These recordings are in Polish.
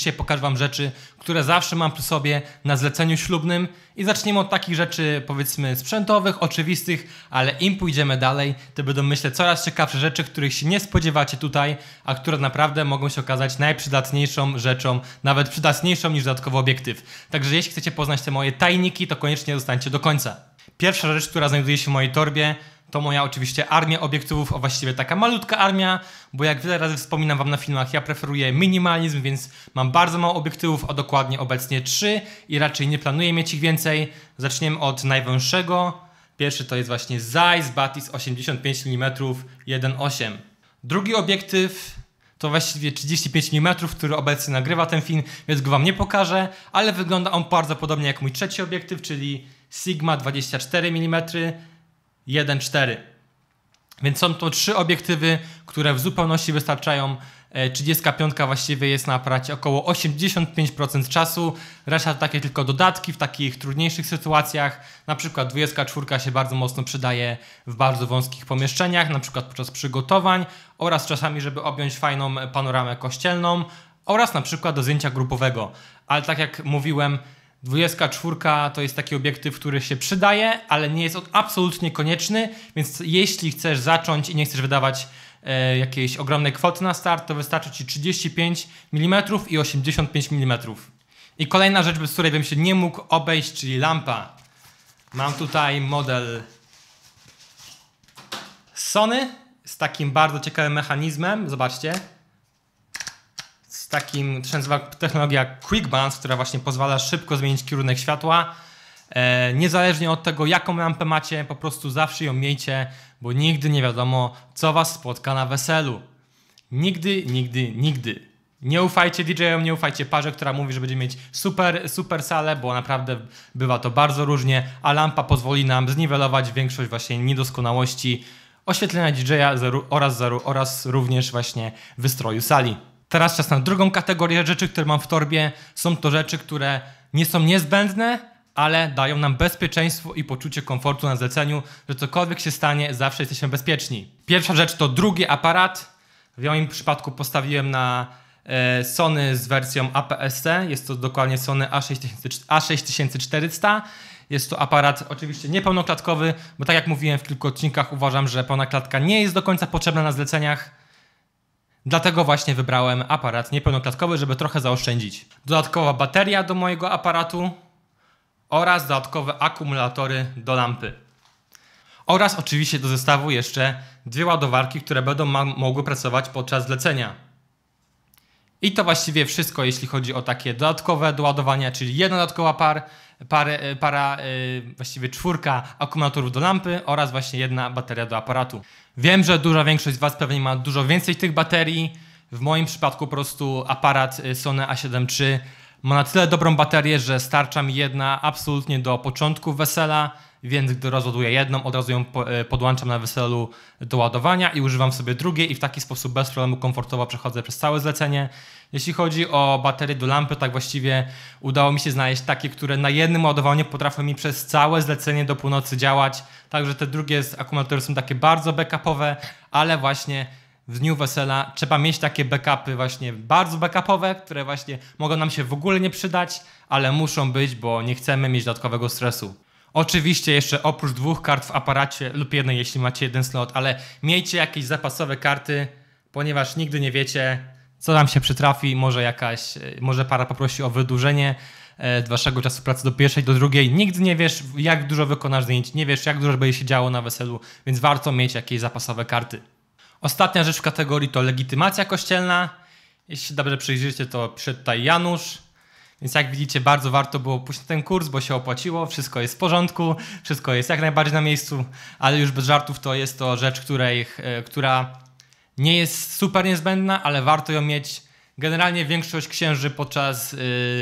Dzisiaj pokażę Wam rzeczy, które zawsze mam przy sobie na zleceniu ślubnym i zaczniemy od takich rzeczy powiedzmy sprzętowych, oczywistych, ale im pójdziemy dalej, to będą myślę coraz ciekawsze rzeczy, których się nie spodziewacie tutaj, a które naprawdę mogą się okazać najprzydatniejszą rzeczą, nawet przydatniejszą niż dodatkowy obiektyw. Także jeśli chcecie poznać te moje tajniki, to koniecznie zostańcie do końca. Pierwsza rzecz, która znajduje się w mojej torbie, to moja oczywiście armia obiektywów, a właściwie taka malutka armia, bo jak wiele razy wspominam wam na filmach, ja preferuję minimalizm, więc mam bardzo mało obiektywów, a dokładnie obecnie 3 i raczej nie planuję mieć ich więcej. Zaczniemy od najwęższego. Pierwszy to jest właśnie Zeiss Batis 85 mm 1.8. Drugi obiektyw to właściwie 35 mm, który obecnie nagrywa ten film, więc go wam nie pokażę, ale wygląda on bardzo podobnie jak mój trzeci obiektyw, czyli Sigma 24 mm 1.4. Więc są to trzy obiektywy, które w zupełności wystarczają. 35 e, właściwie jest na aparacie około 85% czasu, reszta to takie tylko dodatki w takich trudniejszych sytuacjach, na przykład 24 się bardzo mocno przydaje w bardzo wąskich pomieszczeniach, na przykład podczas przygotowań oraz czasami, żeby objąć fajną panoramę kościelną oraz na przykład do zdjęcia grupowego. Ale tak jak mówiłem, 24 to jest taki obiektyw, który się przydaje, ale nie jest absolutnie konieczny, więc jeśli chcesz zacząć i nie chcesz wydawać e, jakiejś ogromnej kwoty na start, to wystarczy ci 35 mm i 85 mm. I kolejna rzecz, bez której bym się nie mógł obejść, czyli lampa. Mam tutaj model Sony z takim bardzo ciekawym mechanizmem. Zobaczcie takim, to się nazywa technologia Quick Bounce, która właśnie pozwala szybko zmienić kierunek światła. E, niezależnie od tego, jaką lampę macie, po prostu zawsze ją miejcie, bo nigdy nie wiadomo, co was spotka na weselu. Nigdy, nigdy, nigdy. Nie ufajcie DJ-om, nie ufajcie parze, która mówi, że będzie mieć super, super salę, bo naprawdę bywa to bardzo różnie, a lampa pozwoli nam zniwelować większość właśnie niedoskonałości oświetlenia DJ-a oraz, oraz również właśnie wystroju sali. Teraz czas na drugą kategorię rzeczy, które mam w torbie. Są to rzeczy, które nie są niezbędne, ale dają nam bezpieczeństwo i poczucie komfortu na zleceniu, że cokolwiek się stanie, zawsze jesteśmy bezpieczni. Pierwsza rzecz to drugi aparat. W moim przypadku postawiłem na e, Sony z wersją APS-C. Jest to dokładnie Sony A6400. Jest to aparat oczywiście niepełnoklatkowy, bo tak jak mówiłem w kilku odcinkach, uważam, że pełna klatka nie jest do końca potrzebna na zleceniach. Dlatego właśnie wybrałem aparat niepełnoklatkowy, żeby trochę zaoszczędzić. Dodatkowa bateria do mojego aparatu oraz dodatkowe akumulatory do lampy. Oraz oczywiście do zestawu jeszcze dwie ładowarki, które będą mogły pracować podczas zlecenia. I to właściwie wszystko, jeśli chodzi o takie dodatkowe doładowania, czyli jedna dodatkowa par, par e, para, yy, właściwie czwórka akumulatorów do lampy oraz właśnie jedna bateria do aparatu. Wiem, że duża większość z Was pewnie ma dużo więcej tych baterii. W moim przypadku po prostu aparat e, Sony A7 III ma na tyle dobrą baterię, że starcza mi jedna absolutnie do początku wesela, więc gdy rozładuję jedną, od razu ją e, podłączam na weselu do ładowania i używam sobie drugiej i w taki sposób bez problemu komfortowo przechodzę przez całe zlecenie. Jeśli chodzi o baterie do lampy, tak właściwie udało mi się znaleźć takie, które na jednym ładowaniu potrafią mi przez całe zlecenie do północy działać, także te drugie z akumulatorów są takie bardzo backupowe, ale właśnie w dniu wesela trzeba mieć takie backupy właśnie bardzo backupowe, które właśnie mogą nam się w ogóle nie przydać, ale muszą być, bo nie chcemy mieć dodatkowego stresu. Oczywiście jeszcze oprócz dwóch kart w aparacie lub jednej, jeśli macie jeden slot, ale miejcie jakieś zapasowe karty, ponieważ nigdy nie wiecie, co nam się przytrafi. Może jakaś, e, może para poprosi o wydłużenie e, waszego czasu pracy do pierwszej, do drugiej. Nigdy nie wiesz, jak dużo wykonasz zdjęć, nie wiesz, jak dużo będzie się działo na weselu, więc warto mieć jakieś zapasowe karty. Ostatnia rzecz w kategorii to legitymacja kościelna. Jeśli dobrze przyjrzycie, to przed tutaj Janusz więc jak widzicie, bardzo warto było pójść na ten kurs, bo się opłaciło, wszystko jest w porządku, wszystko jest jak najbardziej na miejscu, ale już bez żartów to jest to rzecz, której, która nie jest super niezbędna, ale warto ją mieć. Generalnie większość księży podczas,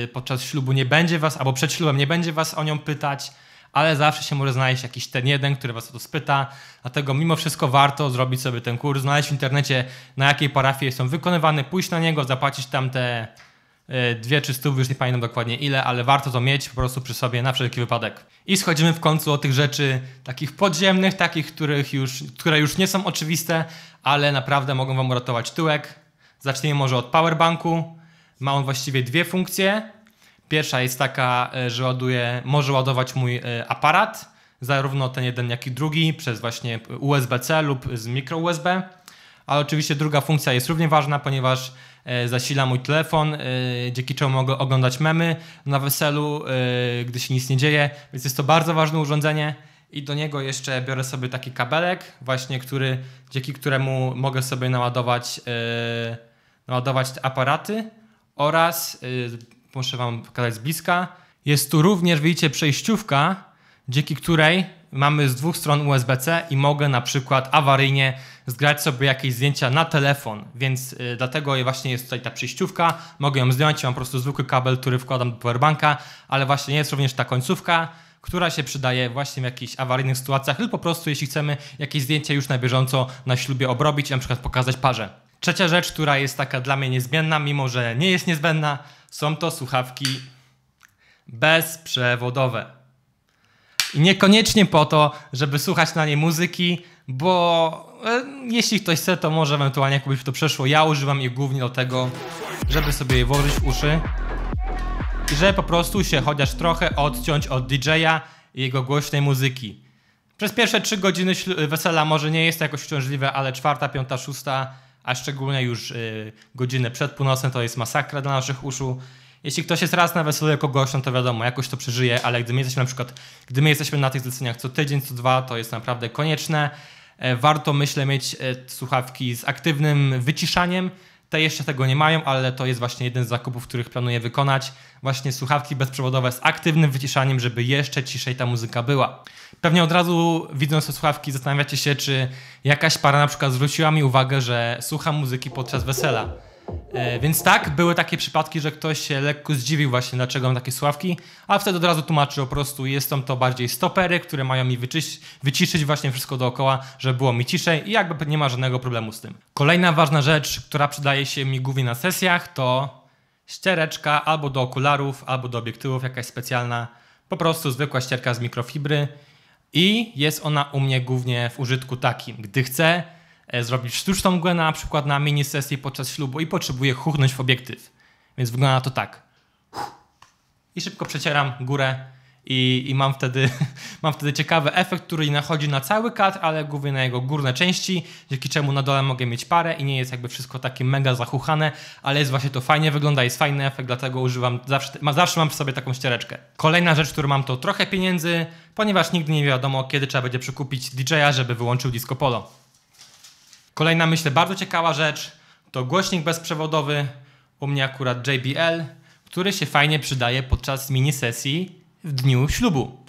e, podczas ślubu nie będzie was, albo przed ślubem nie będzie was o nią pytać, ale zawsze się może znaleźć jakiś ten jeden, który was o to spyta. Dlatego mimo wszystko warto zrobić sobie ten kurs, znaleźć w internecie, na jakiej parafii jest on wykonywany, pójść na niego, zapłacić tam te E, dwie czy stóp, już nie pamiętam dokładnie ile, ale warto to mieć po prostu przy sobie na wszelki wypadek. I schodzimy w końcu o tych rzeczy takich podziemnych, takich, których już, które już nie są oczywiste, ale naprawdę mogą Wam uratować tyłek. Zacznijmy może od powerbanku. Ma on właściwie dwie funkcje. Pierwsza jest taka, e, że ładuje, może ładować mój e, aparat, zarówno ten jeden, jak i drugi, przez właśnie USB-C lub z mikro USB. Ale oczywiście druga funkcja jest równie ważna, ponieważ E, zasila mój telefon, e, dzięki czemu mogę oglądać memy na weselu, e, gdy się nic nie dzieje, więc jest to bardzo ważne urządzenie i do niego jeszcze biorę sobie taki kabelek właśnie, który, dzięki któremu mogę sobie naładować, naładować te aparaty oraz, muszę wam pokazać z bliska, jest tu również, widzicie, przejściówka, dzięki której mamy z dwóch stron USB-C i mogę na przykład awaryjnie zgrać sobie jakieś zdjęcia na telefon, więc y, dlatego właśnie jest tutaj ta przyjściówka, mogę ją zdjąć, mam po prostu zwykły kabel, który wkładam do powerbanka, ale właśnie jest również ta końcówka, która się przydaje właśnie w jakichś awaryjnych sytuacjach lub po prostu jeśli chcemy jakieś zdjęcie już na bieżąco na ślubie obrobić i na przykład pokazać parze. Trzecia rzecz, która jest taka dla mnie niezbędna, mimo że nie jest niezbędna, są to słuchawki bezprzewodowe. I niekoniecznie po to, żeby słuchać na niej muzyki, bo e, jeśli ktoś chce, to może ewentualnie komuś to przeszło. Ja używam jej głównie do tego, żeby sobie jej włożyć w uszy i żeby po prostu się chociaż trochę odciąć od DJ-a i jego głośnej muzyki. Przez pierwsze trzy godziny e, wesela może nie jest to jakoś uciążliwe, ale czwarta, piąta, szósta, a szczególnie już y, e, godzinę przed północem to jest masakra dla naszych uszu jeśli ktoś jest raz na weselu jako gość, no to wiadomo, jakoś to przeżyje, ale gdy my jesteśmy na przykład, gdy my jesteśmy na tych zleceniach co tydzień, co dwa, to jest naprawdę konieczne. E, warto, myślę, mieć e, słuchawki z aktywnym wyciszaniem. Te jeszcze tego nie mają, ale to jest właśnie jeden z zakupów, których planuję wykonać. Właśnie słuchawki bezprzewodowe z aktywnym wyciszaniem, żeby jeszcze ciszej ta muzyka była. Pewnie od razu widząc te słuchawki zastanawiacie się, czy jakaś para na przykład zwróciła mi uwagę, że słucha muzyki podczas wesela. E, więc tak, były takie przypadki, że ktoś się lekko zdziwił właśnie, dlaczego mam takie sławki, a wtedy od razu tłumaczył po prostu, jest to bardziej stopery, które mają mi wyciszyć właśnie wszystko dookoła, żeby było mi ciszej i jakby nie ma żadnego problemu z tym. Kolejna ważna rzecz, która przydaje się mi głównie na sesjach, to ściereczka albo do okularów, albo do obiektywów, jakaś specjalna, po prostu zwykła ścierka z mikrofibry i jest ona u mnie głównie w użytku takim, gdy chcę E, zrobić sztuczną mgłę na przykład na mini sesji podczas ślubu i potrzebuję chuchnąć w obiektyw. Więc wygląda to tak. I szybko przecieram górę i, i, mam, wtedy, mam wtedy ciekawy efekt, który nachodzi na cały kadr, ale głównie na jego górne części, dzięki czemu na dole mogę mieć parę i nie jest jakby wszystko takie mega zachuchane, ale jest właśnie to fajnie wygląda, jest fajny efekt, dlatego używam, zawsze, ma, zawsze mam przy sobie taką ściereczkę. Kolejna rzecz, którą mam to trochę pieniędzy, ponieważ nigdy nie wiadomo kiedy trzeba będzie przekupić DJ-a, żeby wyłączył disco polo. Kolejna, myślę, bardzo ciekawa rzecz to głośnik bezprzewodowy, u mnie akurat JBL, który się fajnie przydaje podczas mini sesji w dniu ślubu.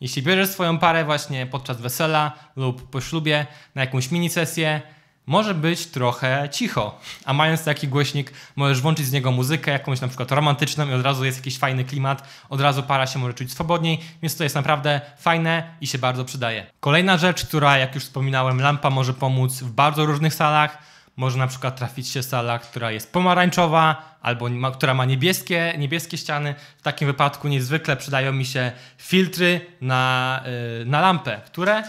Jeśli bierzesz swoją parę właśnie podczas wesela lub po ślubie na jakąś mini sesję, może być trochę cicho, a mając taki głośnik możesz włączyć z niego muzykę jakąś na przykład romantyczną i od razu jest jakiś fajny klimat, od razu para się może czuć swobodniej, więc to jest naprawdę fajne i się bardzo przydaje. Kolejna rzecz, która jak już wspominałem, lampa może pomóc w bardzo różnych salach, może na przykład trafić się sala, która jest pomarańczowa albo ma, która ma niebieskie, niebieskie ściany. W takim wypadku niezwykle przydają mi się filtry na, yy, na lampę, które,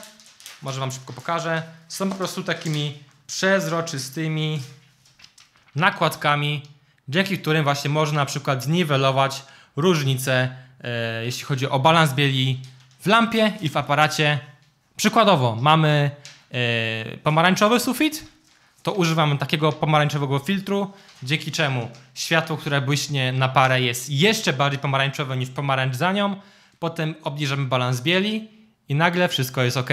może Wam szybko pokażę, są po prostu takimi przezroczystymi nakładkami, dzięki którym właśnie można na przykład zniwelować różnice, e, jeśli chodzi o balans bieli w lampie i w aparacie. Przykładowo mamy e, pomarańczowy sufit, to używamy takiego pomarańczowego filtru, dzięki czemu światło, które błyśnie na parę jest jeszcze bardziej pomarańczowe niż pomarańcz za nią. Potem obniżamy balans bieli i nagle wszystko jest ok.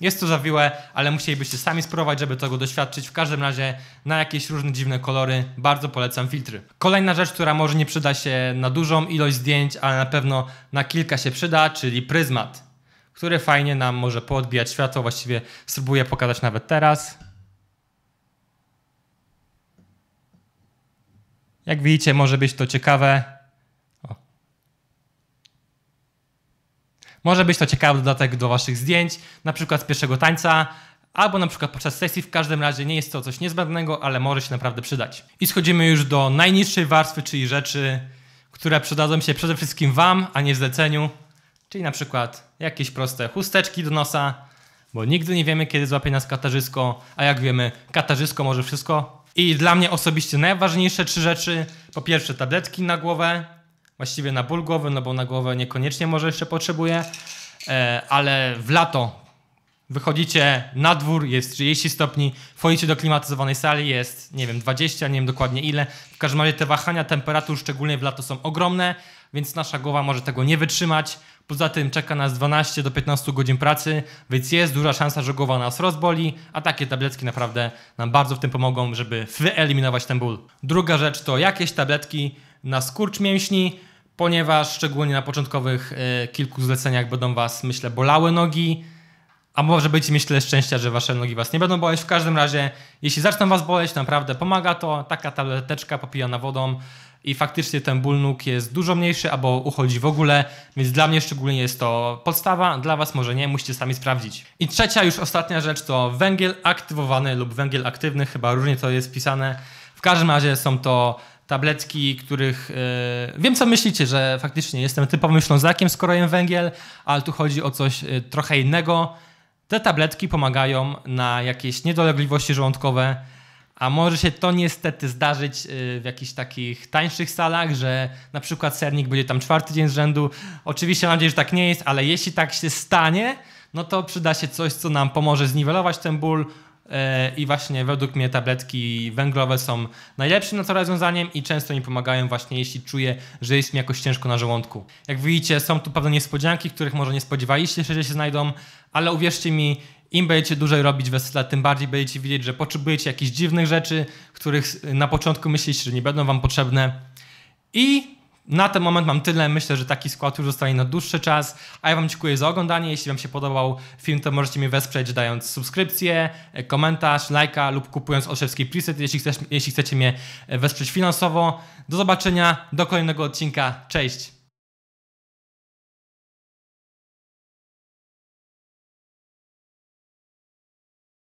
Jest to zawiłe, ale musielibyście sami spróbować, żeby tego doświadczyć. W każdym razie na jakieś różne dziwne kolory bardzo polecam filtry. Kolejna rzecz, która może nie przyda się na dużą ilość zdjęć, ale na pewno na kilka się przyda, czyli pryzmat, który fajnie nam może poodbijać światło. Właściwie spróbuję pokazać nawet teraz. Jak widzicie, może być to ciekawe. Może być to ciekawy dodatek do waszych zdjęć, na przykład z pierwszego tańca, albo na przykład podczas sesji. W każdym razie nie jest to coś niezbędnego, ale może się naprawdę przydać. I schodzimy już do najniższej warstwy, czyli rzeczy, które przydadzą się przede wszystkim wam, a nie zleceniu. Czyli na przykład jakieś proste chusteczki do nosa, bo nigdy nie wiemy, kiedy złapie nas katarzysko, a jak wiemy, katarzysko może wszystko. I dla mnie osobiście najważniejsze trzy rzeczy. Po pierwsze tabletki na głowę, właściwie na ból głowy, no bo na głowę niekoniecznie może jeszcze potrzebuje, ale w lato wychodzicie na dwór, jest 30 stopni, wchodzicie do klimatyzowanej sali, jest nie wiem 20, nie wiem dokładnie ile. W każdym razie te wahania temperatur, szczególnie w lato, są ogromne, więc nasza głowa może tego nie wytrzymać. Poza tym czeka nas 12 do 15 godzin pracy, więc jest duża szansa, że głowa nas rozboli, a takie tabletki naprawdę nam bardzo w tym pomogą, żeby wyeliminować ten ból. Druga rzecz to jakieś tabletki na skurcz mięśni ponieważ szczególnie na początkowych e, kilku zleceniach będą Was, myślę, bolały nogi, a może być myślę szczęścia, że Wasze nogi Was nie będą boleć. W każdym razie, jeśli zaczną Was boleć, naprawdę pomaga to. Taka tableteczka popijana wodą i faktycznie ten ból nóg jest dużo mniejszy albo uchodzi w ogóle, więc dla mnie szczególnie jest to podstawa, dla Was może nie, musicie sami sprawdzić. I trzecia, już ostatnia rzecz to węgiel aktywowany lub węgiel aktywny, chyba różnie to jest pisane. W każdym razie są to tabletki, których... E, wiem, co myślicie, że faktycznie jestem typowym ślązakiem, skoro jem węgiel, ale tu chodzi o coś e, trochę innego. Te tabletki pomagają na jakieś niedolegliwości żołądkowe, a może się to niestety zdarzyć e, w jakichś takich tańszych salach, że na przykład sernik będzie tam czwarty dzień z rzędu. Oczywiście mam nadzieję, że tak nie jest, ale jeśli tak się stanie, no to przyda się coś, co nam pomoże zniwelować ten ból, E, I właśnie według mnie tabletki węglowe są najlepszym na to rozwiązaniem i często mi pomagają właśnie jeśli czuję, że jest mi jakoś ciężko na żołądku. Jak widzicie, są tu pewne niespodzianki, których może nie spodziewaliście się, że się znajdą, ale uwierzcie mi, im będziecie dłużej robić wesela, tym bardziej będziecie widzieć, że potrzebujecie jakichś dziwnych rzeczy, których na początku myślicie, że nie będą wam potrzebne. I na ten moment mam tyle. Myślę, że taki skład już zostanie na dłuższy czas. A ja Wam dziękuję za oglądanie. Jeśli Wam się podobał film, to możecie mnie wesprzeć dając subskrypcję, komentarz, lajka lub kupując Olszewski preset, jeśli, chcesz, jeśli chcecie mnie wesprzeć finansowo. Do zobaczenia, do kolejnego odcinka. Cześć!